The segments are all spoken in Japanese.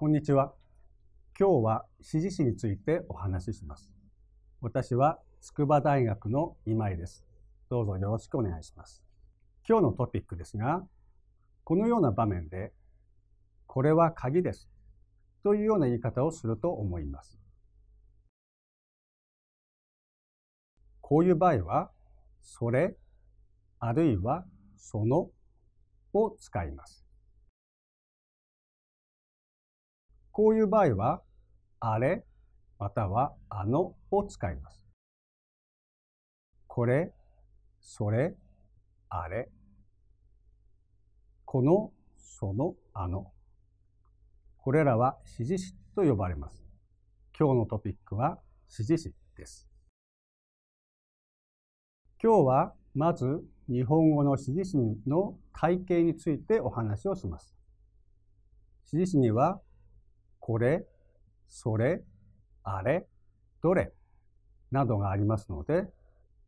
こんにちは。今日は支持士についてお話しします。私は筑波大学の今井です。どうぞよろしくお願いします。今日のトピックですが、このような場面で、これは鍵です。というような言い方をすると思います。こういう場合は、それ、あるいはそのを使います。こういう場合は、あれまたはあのを使います。これ、それ、あれ。この、その、あの。これらは指示詞と呼ばれます。今日のトピックは指示詞です。今日はまず日本語の指示詞の体系についてお話をします。指示詞にはこれ、それ、あれ、どれなどがありますので、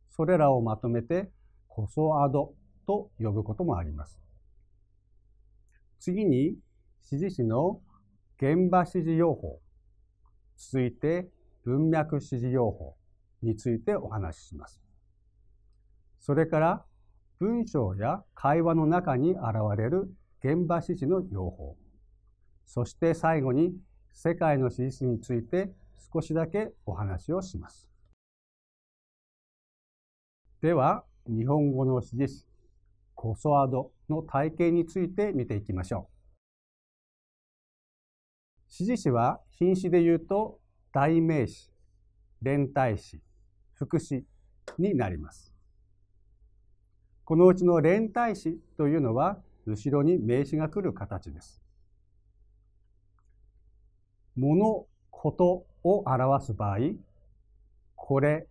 それらをまとめてコソアドと呼ぶこともあります。次に、指示詞の現場指示用法、続いて文脈指示用法についてお話しします。それから文章や会話の中に現れる現場指示の用法。そして最後に世界の史実について少しだけお話をします。では、日本語の史実、コソアドの体系について見ていきましょう。史実は品詞で言うと、代名詞、連帯詞、副詞になります。このうちの連帯詞というのは、後ろに名詞が来る形です。物事を表す場合、これ、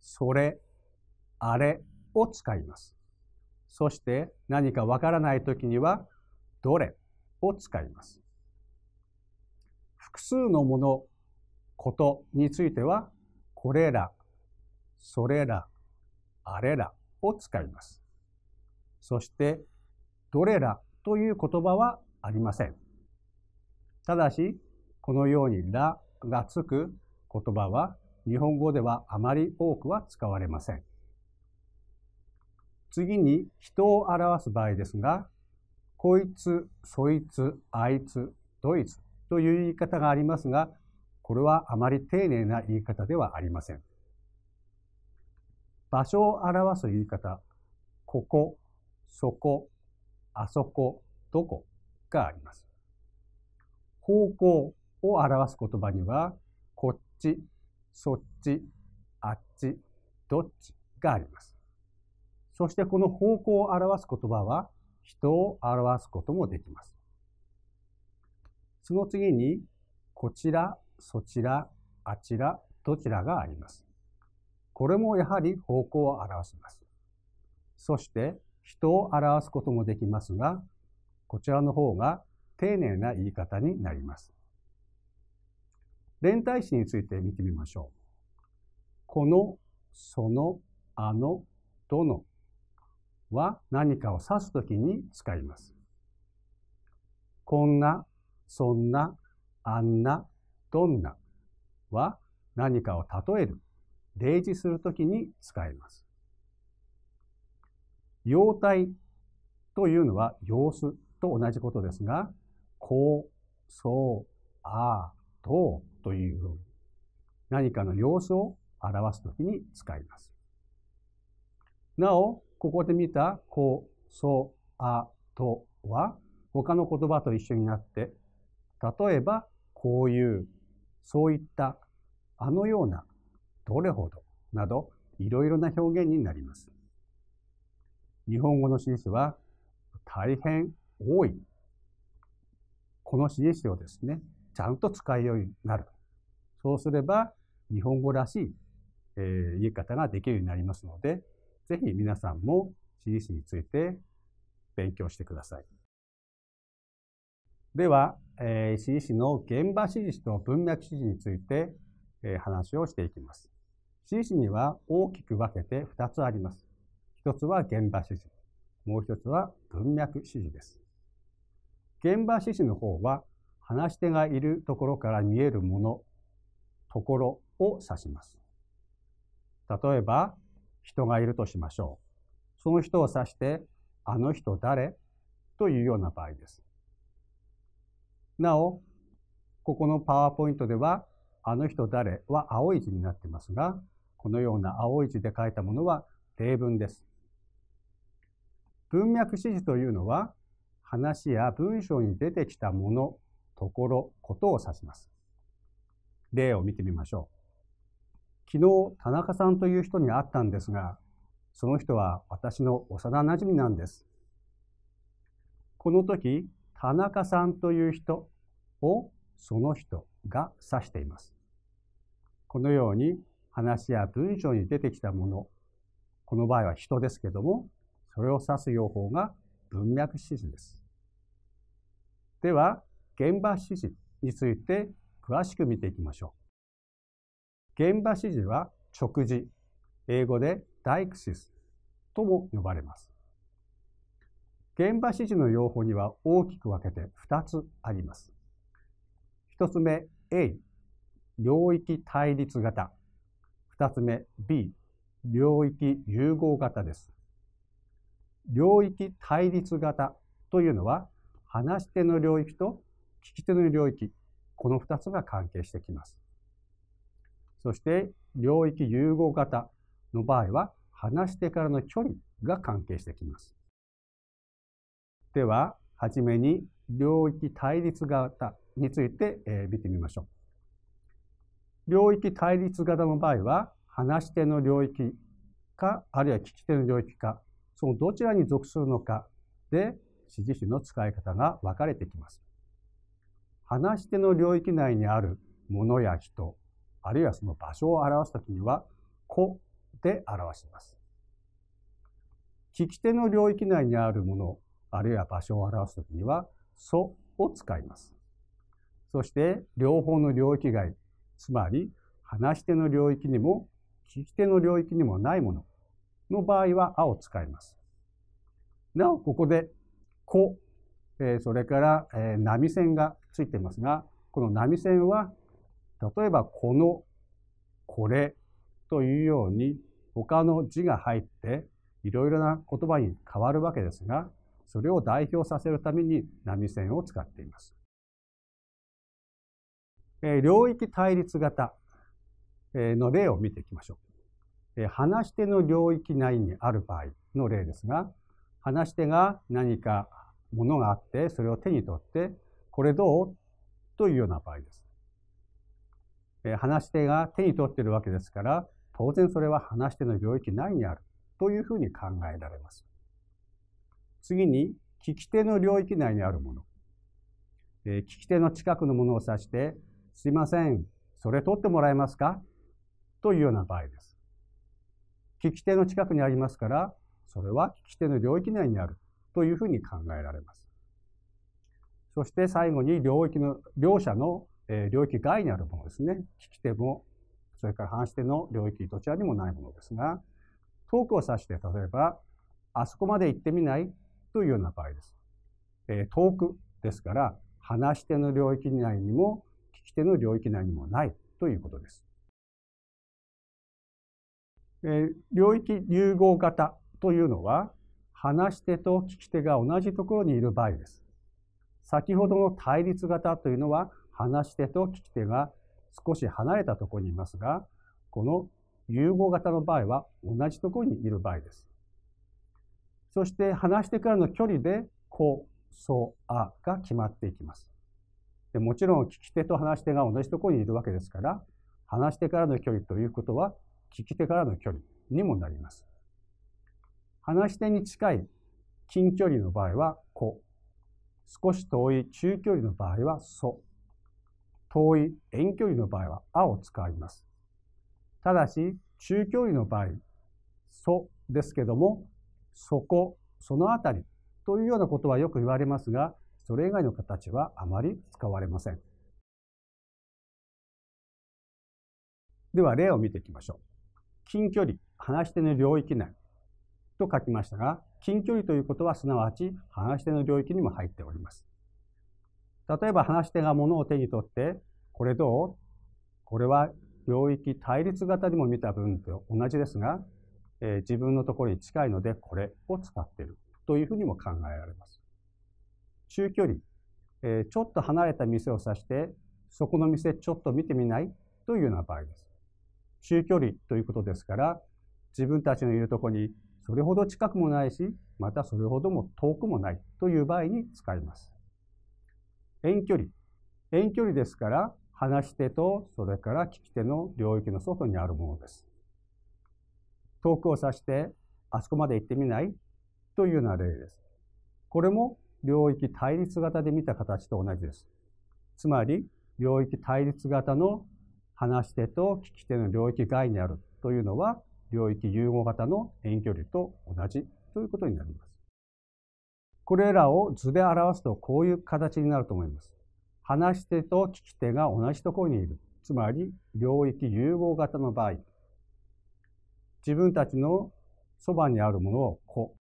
それ、あれを使います。そして何かわからないときには、どれを使います。複数のもの、ことについては、これら、それら、あれらを使います。そして、どれらという言葉はありません。ただし、このようにらがつく言葉は日本語ではあまり多くは使われません。次に人を表す場合ですが、こいつ、そいつ、あいつ、どいつという言い方がありますが、これはあまり丁寧な言い方ではありません。場所を表す言い方、ここ、そこ、あそこ、どこがあります。方向、を表す言葉には、こっち、そっち、あっち、どっちがあります。そしてこの方向を表す言葉は、人を表すこともできます。その次に、こちら、そちら、あちら、どちらがあります。これもやはり方向を表します。そして、人を表すこともできますが、こちらの方が丁寧な言い方になります。連帯詞について見てみましょう。この、その、あの、どのは何かを指すときに使います。こんな、そんな、あんな、どんなは何かを例える、例示するときに使います。様態というのは様子と同じことですが、こう、そう、ああ、とという文。何かの様子を表すときに使います。なお、ここで見た、こ、そ、あ、とは、他の言葉と一緒になって、例えば、こういう、そういった、あのような、どれほど、など、いろいろな表現になります。日本語の指示は、大変多い。この指示をですね、ちゃんと使いようになる。そうすれば、日本語らしい、えー、言い方ができるようになりますので、ぜひ皆さんも私立について勉強してください。では、えー、私の現場指示と文脈指示について、えー、話をしていきます。指示には大きく分けて2つあります。1つは現場指示、もう1つは文脈指示です。現場指示の方は、話し手がいるところから見えるもの心を指します。例えば、人がいるとしましょう。その人を指して、あの人誰というような場合です。なお、ここのパワーポイントでは、あの人誰は青い字になってますが、このような青い字で書いたものは例文です。文脈指示というのは、話や文章に出てきたもの、ところ、ことを指します。例を見てみましょう。昨日、田中さんという人に会ったんですが、その人は私の幼なじみなんです。この時、田中さんという人をその人が指しています。このように話や文章に出てきたもの、この場合は人ですけども、それを指す用法が文脈指示です。では、現場指示について詳しく見ていきましょう。現場指示は食事、英語でダイクシスとも呼ばれます。現場指示の用法には大きく分けて2つあります。1つ目 A、領域対立型。2つ目 B、領域融合型です。領域対立型というのは話し手の領域と聞き手の領域この2つが関係してきます。そして領域融合型の場合は話し手からの距離が関係してきます。では、はじめに領域対立型について、え見てみましょう。領域対立型の場合は、話し手の領域か、あるいは聞き手の領域か、そのどちらに属するのかで、指示詞の使い方が分かれてきます。話し手の領域内にあるものや人、あるいはその場所を表すときには、子で表します。聞き手の領域内にあるもの、あるいは場所を表すときには、そを使います。そして、両方の領域外、つまり、話し手の領域にも、聞き手の領域にもないものの場合は、あを使います。なお、ここで、子えー、それから、えー、波線がついていますが、この波線は、例えばこの、これというように、他の字が入って、いろいろな言葉に変わるわけですが、それを代表させるために波線を使っています。えー、領域対立型の例を見ていきましょう。え話し手の領域内にある場合の例ですが、話し手が何かものがあって、それを手に取って、これどうというような場合です。え話し手が手に取っているわけですから、当然それは話し手の領域内にあるというふうに考えられます。次に、聞き手の領域内にあるもの。え聞き手の近くのものを指して、すいません、それ取ってもらえますかというような場合です。聞き手の近くにありますから、それは聞き手の領域内にあるというふうに考えられます。そして最後に領域の、両者の、え領域外にあるものですね。聞き手も、それから反しての領域、どちらにもないものですが、遠くを指して、例えば、あそこまで行ってみないというような場合です。え遠くですから、話し手の領域内にも、聞き手の領域内にもないということです。え領域融合型というのは、話し手と聞き手が同じところにいる場合です。先ほどの対立型というのは、話し手と聞き手が少し離れたところにいますが、この融合型の場合は同じところにいる場合です。そして話し手からの距離で、こ、そ、あが決まっていきます。でもちろん聞き手と話し手が同じところにいるわけですから、話し手からの距離ということは、聞き手からの距離にもなります。話し手に近い近距離の場合はこ、少し遠い中距離の場合はそ、遠い遠距離の場合はあを使います。ただし、中距離の場合、そですけども、そこ、そのあたりというようなことはよく言われますが、それ以外の形はあまり使われません。では例を見ていきましょう。近距離、話し手の領域内。と書きましたが、近距離ということはすなわち話し手の領域にも入っております。例えば話し手が物を手に取って、これどうこれは領域対立型にも見た分と同じですが、えー、自分のところに近いのでこれを使っているというふうにも考えられます。中距離、えー、ちょっと離れた店を指して、そこの店ちょっと見てみないというような場合です。中距離ということですから、自分たちのいるところにそれほど近くもないし、またそれほども遠くもないという場合に使います。遠距離。遠距離ですから、話し手とそれから聞き手の領域の外にあるものです。遠くを指して、あそこまで行ってみないというような例です。これも領域対立型で見た形と同じです。つまり、領域対立型の話し手と聞き手の領域外にあるというのは領域融合型の遠距離と同じということになります。これらを図で表すとこういう形になると思います。話し手と聞き手が同じところにいる。つまり領域融合型の場合、自分たちのそばにあるものをこ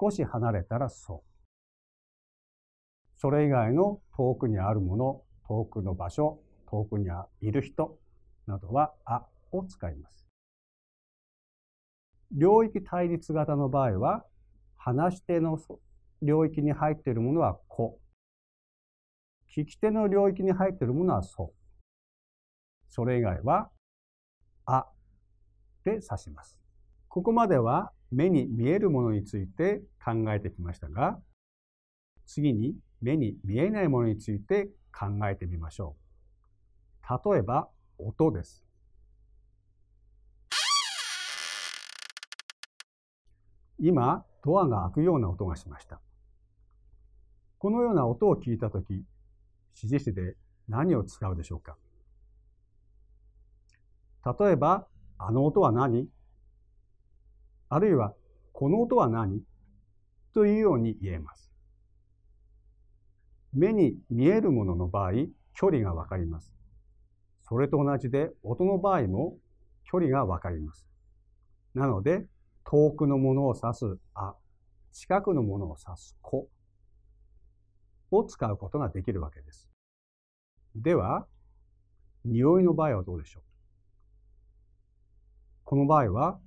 少し離れたらそう。それ以外の遠くにあるもの、遠くの場所、遠くにいる人などはあを使います。領域対立型の場合は、話し手の領域に入っているものは子。聞き手の領域に入っているものはそ。それ以外は、あで指します。ここまでは目に見えるものについて考えてきましたが、次に目に見えないものについて考えてみましょう。例えば、音です。今、ドアが開くような音がしました。このような音を聞いたとき、指示詞で何を使うでしょうか例えば、あの音は何あるいは、この音は何というように言えます。目に見えるものの場合、距離がわかります。それと同じで、音の場合も距離がわかります。なので、遠くのものを指すあ、近くのものを指すこを使うことができるわけです。では、匂いの場合はどうでしょうこの場合は、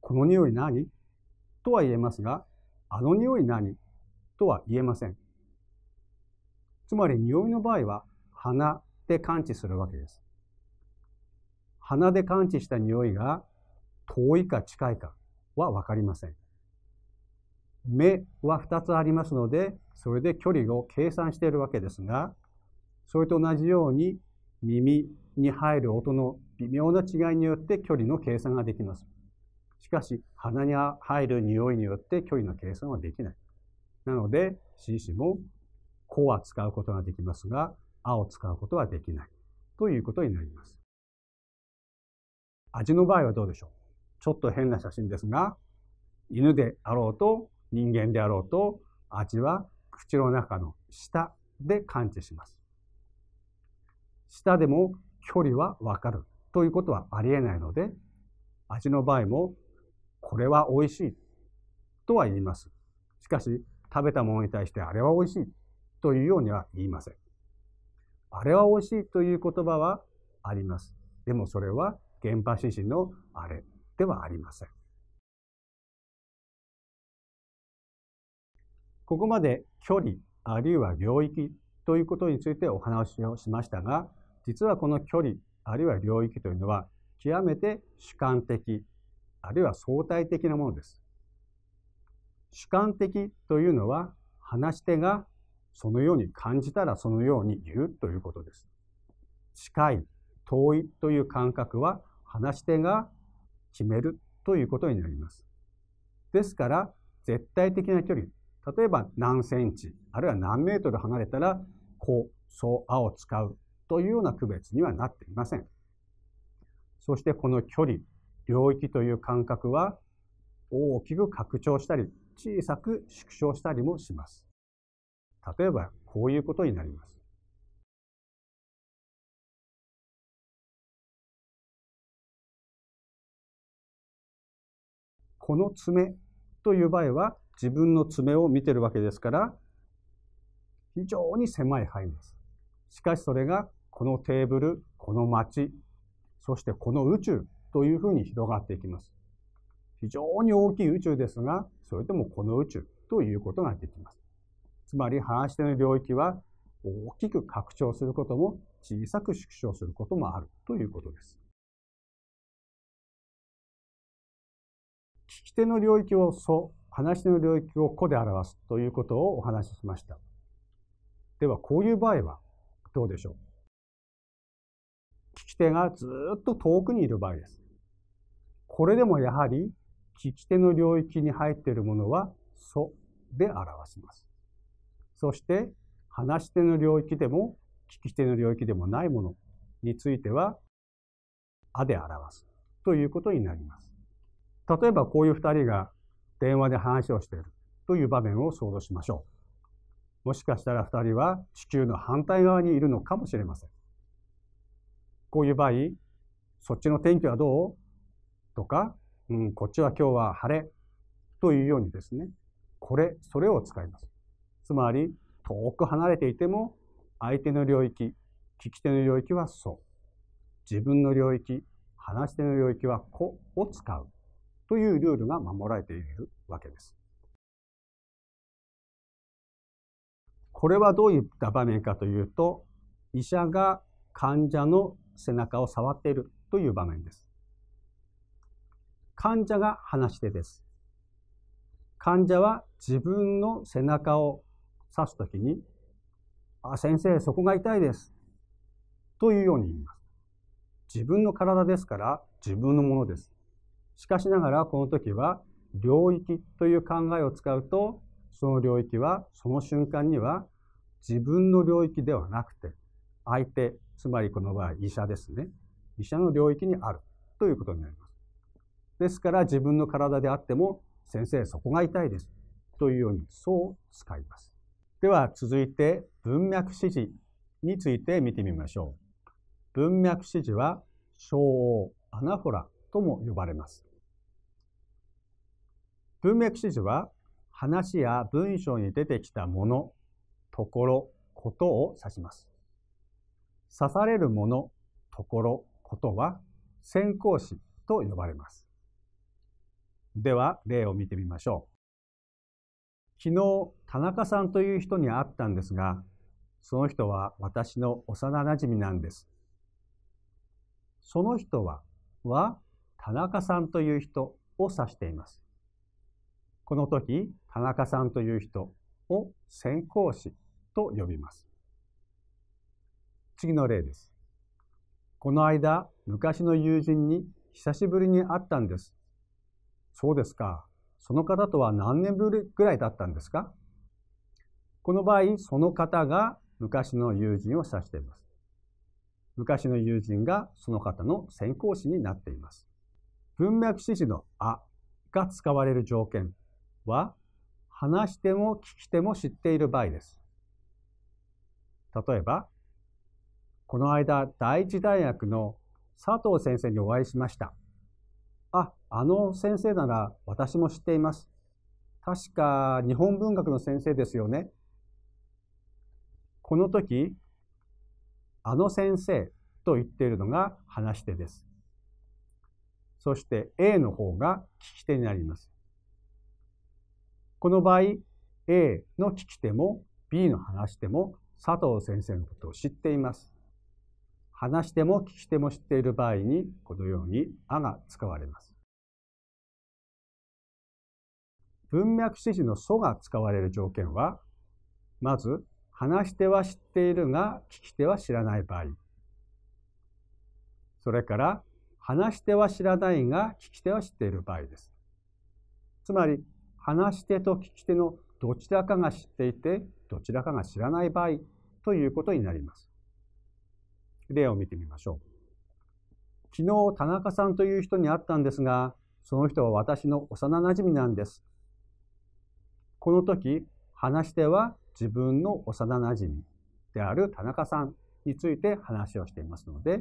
この匂い何とは言えますが、あの匂い何とは言えません。つまり匂いの場合は鼻で感知するわけです。鼻で感知した匂いが遠いか近いかはわかりません。目は2つありますので、それで距離を計算しているわけですが、それと同じように耳に入る音の微妙な違いによって距離の計算ができます。しかし、鼻に入る匂いによって距離の計算はできない。なので、紳士も、子は使うことができますが、あを使うことはできない。ということになります。味の場合はどうでしょうちょっと変な写真ですが、犬であろうと人間であろうと味は口の中の舌で感知します。舌でも距離はわかるということはありえないので、味の場合もこれは美味しいとは言います。しかし食べたものに対してあれは美味しいというようには言いません。あれは美味しいという言葉はあります。でもそれは原発指針のあれではありません。ここまで距離あるいは領域ということについてお話をしましたが、実はこの距離あるいは領域というのは極めて主観的あるいは相対的なものです。主観的というのは話し手がそのように感じたらそのように言うということです。近い、遠いという感覚は話し手が決めるということになります。ですから、絶対的な距離、例えば何センチ、あるいは何メートル離れたら、こう、そう、あを使うというような区別にはなっていません。そしてこの距離、領域という感覚は大きく拡張したり、小さく縮小したりもします。例えば、こういうことになります。この爪という場合は自分の爪を見てるわけですから非常に狭い範囲です。しかしそれがこのテーブル、この街、そしてこの宇宙というふうに広がっていきます。非常に大きい宇宙ですが、それでもこの宇宙ということができます。つまり話し手の領域は大きく拡張することも小さく縮小することもあるということです。聞き手の領域をそ」話し手の領域をこ」で表すということをお話ししました。では、こういう場合はどうでしょう聞き手がずっと遠くにいる場合です。これでもやはり聞き手の領域に入っているものはそ」で表します。そして話し手の領域でも聞き手の領域でもないものについてはあで表すということになります。例えばこういう2人が電話で話をしているという場面を想像しましょう。もしかしたら2人は地球の反対側にいるのかもしれません。こういう場合、そっちの天気はどうとか、うん、こっちは今日は晴れというようにですね、これ、それを使います。つまり、遠く離れていても、相手の領域、聞き手の領域はそう。自分の領域、話し手の領域はこを使う。というルールが守られているわけです。これはどういった場面かというと、医者が患者の背中を触っているという場面です。患者が話し手です。患者は自分の背中を刺すときに、あ、先生、そこが痛いです。というように言います。自分の体ですから自分のものです。しかしながらこの時は領域という考えを使うとその領域はその瞬間には自分の領域ではなくて相手つまりこの場合医者ですね医者の領域にあるということになります。ですから自分の体であっても先生そこが痛いですというようにそう使います。では続いて文脈指示について見てみましょう。文脈指示は小王アナフォラとも呼ばれます。文脈指示は話や文章に出てきたもの、ところ、ことを指します。刺されるもの、ところ、ことは先行詞と呼ばれます。では例を見てみましょう。昨日、田中さんという人に会ったんですが、その人は私の幼馴染なんです。その人は、は、田中さんという人を指しています。この時、田中さんという人を先行詞と呼びます。次の例です。この間、昔の友人に久しぶりに会ったんです。そうですか。その方とは何年ぶりぐらいだったんですかこの場合、その方が昔の友人を指しています。昔の友人がその方の先行詞になっています。文脈指示のあが使われる条件は話しても聞き手も知っている場合です。例えば、この間、第一大学の佐藤先生にお会いしました。あ、あの先生なら私も知っています。確か日本文学の先生ですよね。この時、あの先生と言っているのが話し手です。そして A の方が聞き手になります。この場合、A の聞き手も B の話しても佐藤先生のことを知っています。話しても聞き手も知っている場合に、このようにあが使われます。文脈指示の素が使われる条件は、まず、話し手は知っているが、聞き手は知らない場合。それから、話し手は知らないが、聞き手は知っている場合です。つまり、話し手と聞き手のどちらかが知っていて、どちらかが知らない場合ということになります。例を見てみましょう。昨日、田中さんという人に会ったんですが、その人は私の幼馴染なんです。この時、話し手は自分の幼馴染である田中さんについて話をしていますので、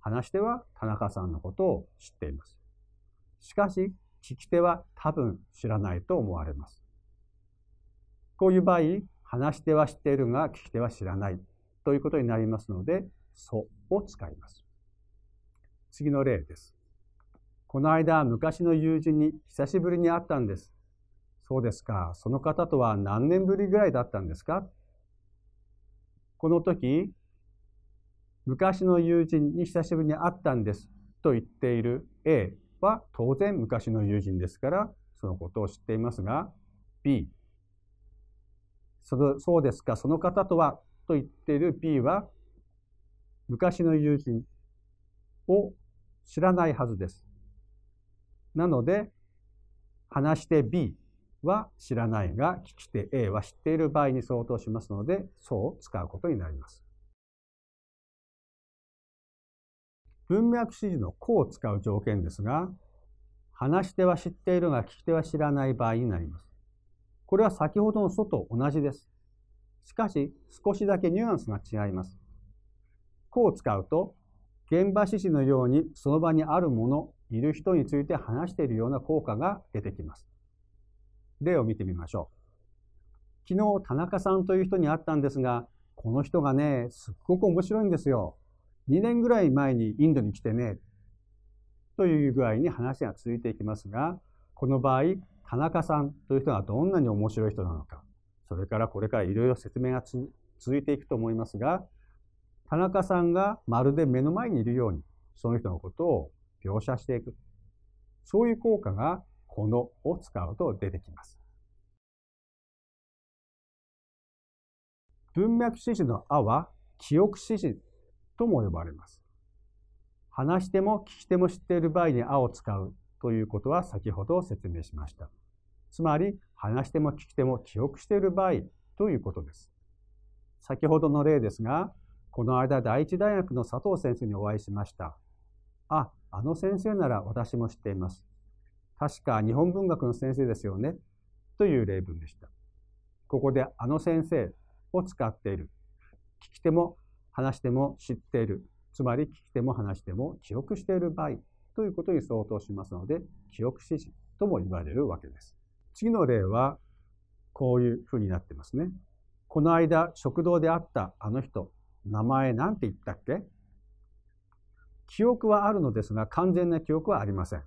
話し手は田中さんのことを知っています。しかし、聞き手は多分知らないと思われます。こういう場合、話し手は知っているが、聞き手は知らないということになりますので、そを使います。次の例です。この間、昔の友人に久しぶりに会ったんです。そうですか。その方とは何年ぶりぐらいだったんですかこの時、昔の友人に久しぶりに会ったんですと言っている A は当然昔の友人ですから、そのことを知っていますが、B、そのそうですか、その方とはと言っている B は、昔の友人を知らないはずです。なので、話して B は知らないが、聞き手 A は知っている場合に相当しますので、そう使うことになります。文脈指示の「こ」を使う条件ですが、話し手は知っているが聞き手は知らない場合になります。これは先ほどの「そ」と同じです。しかし、少しだけニュアンスが違います。「こ」を使うと、現場指示のようにその場にあるもの、いる人について話しているような効果が出てきます。例を見てみましょう。昨日、田中さんという人に会ったんですが、この人がね、すっごく面白いんですよ。2年ぐらい前にインドに来てね、という具合に話が続いていきますが、この場合、田中さんという人がどんなに面白い人なのか、それからこれからいろいろ説明が続いていくと思いますが、田中さんがまるで目の前にいるように、その人のことを描写していく。そういう効果が、このを使うと出てきます。文脈指示のあは、記憶指示とも呼ばれます。話しても聞き手も知っている場合にあを使うということは先ほど説明しました。つまり、話しても聞き手も記憶している場合ということです。先ほどの例ですが、この間第一大学の佐藤先生にお会いしました。あ、あの先生なら私も知っています。確か日本文学の先生ですよね。という例文でした。ここであの先生を使っている。聞き手も話しても知っている、つまり聞き手も話しても記憶している場合ということに相当しますので、記憶指示とも言われるわけです。次の例は、こういうふうになってますね。この間、食堂で会ったあの人、名前なんて言ったっけ記憶はあるのですが、完全な記憶はありません。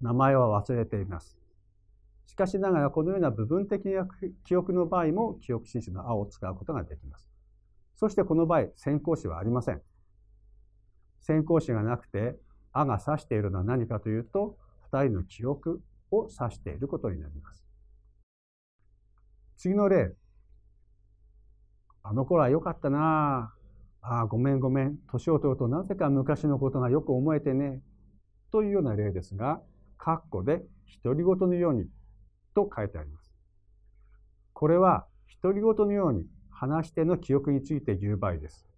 名前は忘れています。しかしながら、このような部分的な記憶の場合も、記憶指示の青を使うことができます。そしてこの場合、先行詞はありません。先行詞がなくて、あが指しているのは何かというと、二人の記憶を指していることになります。次の例。あの頃は良かったなああ、ごめんごめん。年を取るとなぜか昔のことがよく思えてね。というような例ですが、括弧で独り言のようにと書いてあります。これは独り言のように話し手の記憶について言う場合です。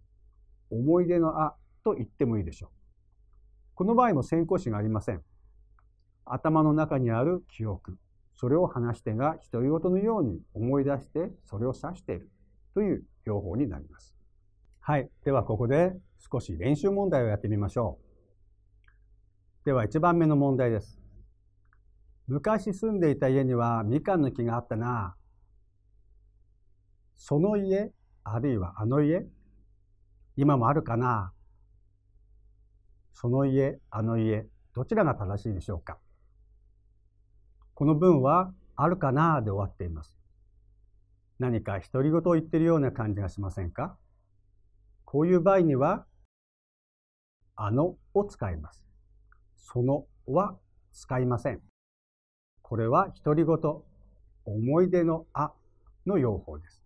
思い出のあと言ってもいいでしょう。この場合も先行詞がありません。頭の中にある記憶、それを話し手が独り言のように思い出してそれを指しているという用法になります。はい。ではここで少し練習問題をやってみましょう。では1番目の問題です。昔住んでいた家にはみかんの木があったな。その家、あるいはあの家、今もあるかなその家、あの家、どちらが正しいでしょうかこの文は、あるかなで終わっています。何か独り言を言っているような感じがしませんかこういう場合には、あのを使います。そのは使いません。これは独り言、思い出のあの用法です。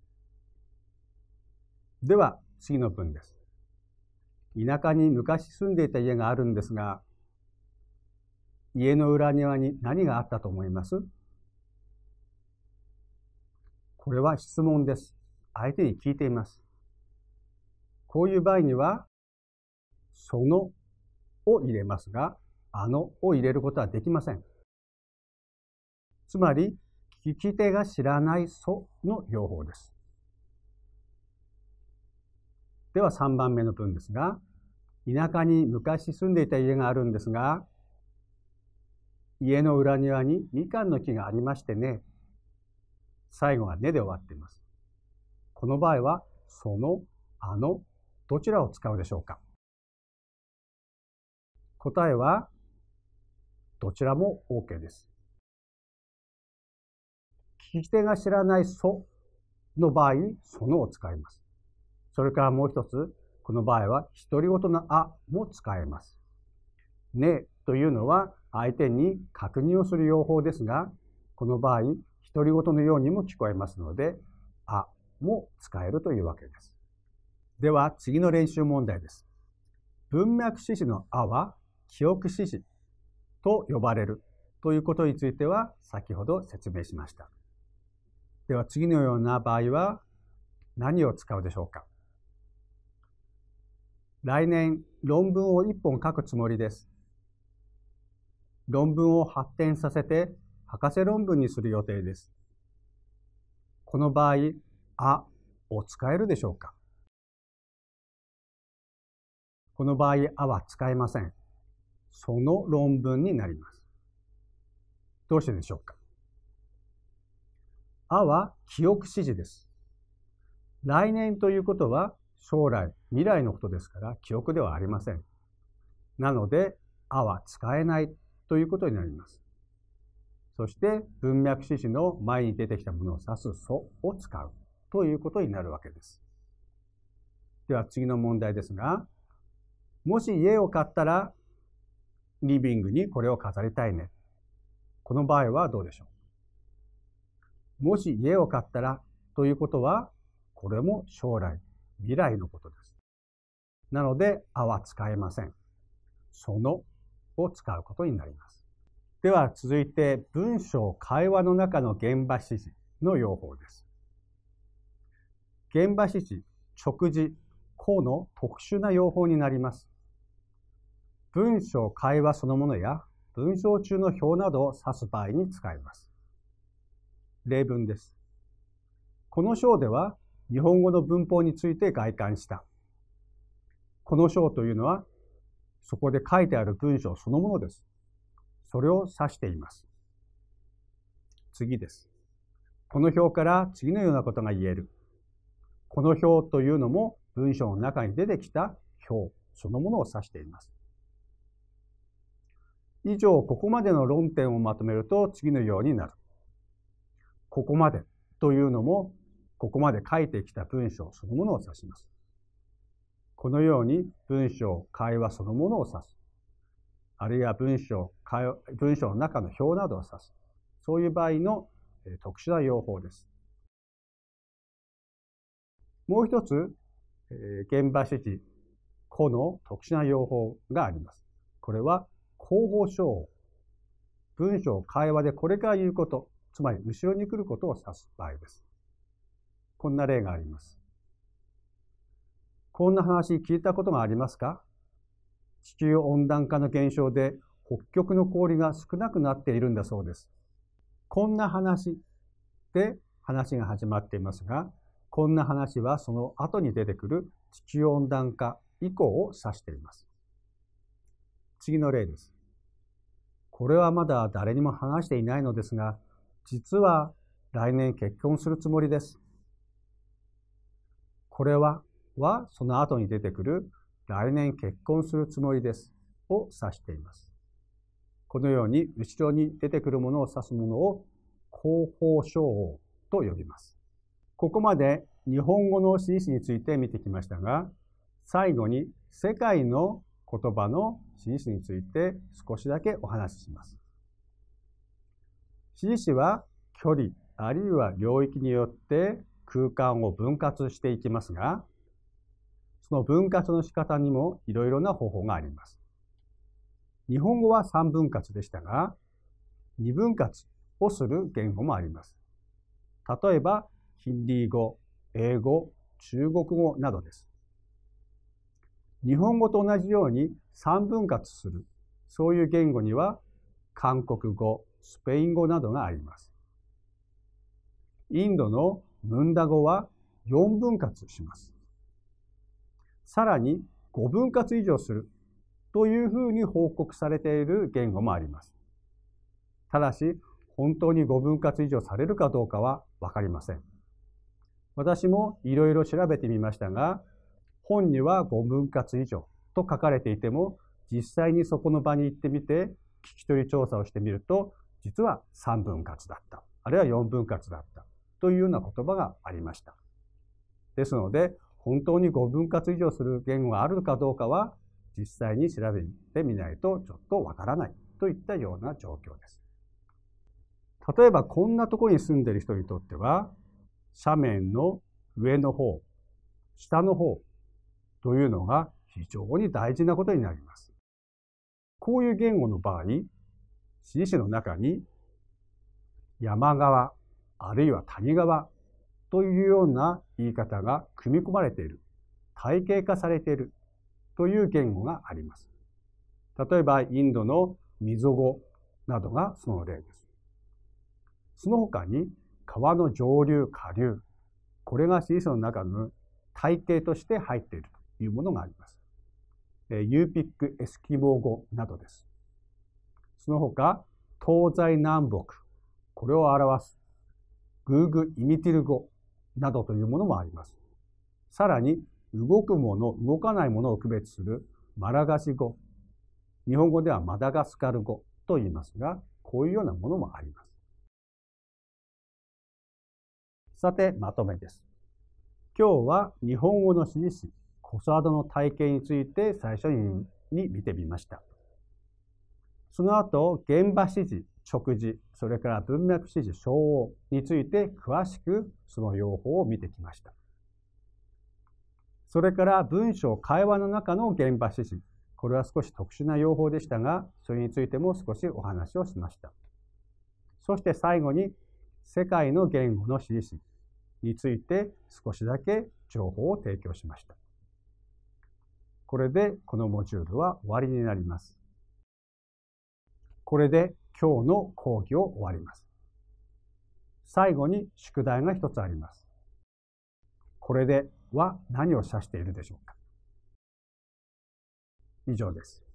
では、次の文です。田舎に昔住んでいた家があるんですが、家の裏庭に何があったと思いますこれは質問です。相手に聞いています。こういう場合には、そのを入れますが、あのを入れることはできません。つまり、聞き手が知らないその両方です。では3番目の文ですが、田舎に昔住んでいた家があるんですが、家の裏庭にみかんの木がありましてね。最後はねで終わっています。この場合は、その、あの、どちらを使うでしょうか答えは、どちらも OK です。聞き手が知らないその場合、そのを使います。それからもう一つ、この場合は、独り言のあも使えます。ねというのは、相手に確認をする用法ですが、この場合、独り言のようにも聞こえますので、あも使えるというわけです。では、次の練習問題です。文脈指示のあは、記憶指示と呼ばれるということについては、先ほど説明しました。では、次のような場合は、何を使うでしょうか来年論文を一本書くつもりです。論文を発展させて博士論文にする予定です。この場合、あを使えるでしょうかこの場合、あは使えません。その論文になります。どうしてでしょうかあは記憶指示です。来年ということは将来、未来のことですから記憶ではありません。なので、あは使えないということになります。そして文脈指示の前に出てきたものを指すそを使うということになるわけです。では次の問題ですが、もし家を買ったらリビングにこれを飾りたいね。この場合はどうでしょうもし家を買ったらということは、これも将来、未来のことです。なので、あは使えません。そのを使うことになります。では続いて、文章会話の中の現場指示の用法です。現場指示、直示、項の特殊な用法になります。文章会話そのものや文章中の表などを指す場合に使います。例文です。この章では日本語の文法について外観した。この章というのは、そこで書いてある文章そのものです。それを指しています。次です。この表から次のようなことが言える。この表というのも文章の中に出てきた表そのものを指しています。以上、ここまでの論点をまとめると次のようになる。ここまでというのも、ここまで書いてきた文章そのものを指します。このように文章、会話そのものを指す。あるいは文章、会文章の中の表などを指す。そういう場合の特殊な用法です。もう一つ、現場指示、個の特殊な用法があります。これは、広報書を。文章、会話でこれから言うこと、つまり後ろに来ることを指す場合です。こんな例があります。こんな話聞いたことがありますか地球温暖化の減少で北極の氷が少なくなっているんだそうです。こんな話で話が始まっていますが、こんな話はその後に出てくる地球温暖化以降を指しています。次の例です。これはまだ誰にも話していないのですが、実は来年結婚するつもりです。これははその後に出てくる来年結婚するつもりですを指しています。このように後ろに出てくるものを指すものを広報称号と呼びます。ここまで日本語の指示について見てきましたが、最後に世界の言葉の指示について少しだけお話しします。指示は距離あるいは領域によって空間を分割していきますが、その分割の仕方にもいろいろな方法があります。日本語は3分割でしたが、2分割をする言語もあります。例えば、ヒンディー語、英語、中国語などです。日本語と同じように3分割する、そういう言語には韓国語、スペイン語などがあります。インドのムンダ語は4分割します。さらに5分割以上するというふうに報告されている言語もあります。ただし、本当に5分割以上されるかどうかはわかりません。私もいろいろ調べてみましたが、本には5分割以上と書かれていても、実際にそこの場に行ってみて、聞き取り調査をしてみると、実は3分割だった。あるいは4分割だった。というような言葉がありました。ですので、本当に5分割以上する言語があるかどうかは実際に調べてみないとちょっとわからないといったような状況です。例えばこんなところに住んでいる人にとっては斜面の上の方、下の方というのが非常に大事なことになります。こういう言語の場合、指示詞の中に山側、あるいは谷側というような言い方が組み込まれている、体系化されているという言語があります。例えば、インドのミゾ語などがその例です。その他に、川の上流、下流、これが水素の中の体系として入っているというものがあります。ユーピック、エスキモー語などです。その他、東西南北、これを表す、グーグ、イミティル語などというものもあります。さらに、動くもの、動かないものを区別するマラガシ語。日本語ではマダガスカル語と言いますが、こういうようなものもあります。さて、まとめです。今日は日本語の指示詞、コサードの体系について最初に見てみました。その後、現場指示食事、それから文脈指示、消音について詳しくその用法を見てきました。それから文章、会話の中の現場指示。これは少し特殊な用法でしたが、それについても少しお話をしました。そして最後に、世界の言語の指示について少しだけ情報を提供しました。これでこのモジュールは終わりになります。これで今日の講義を終わります。最後に宿題が一つあります。これでは何を指しているでしょうか以上です。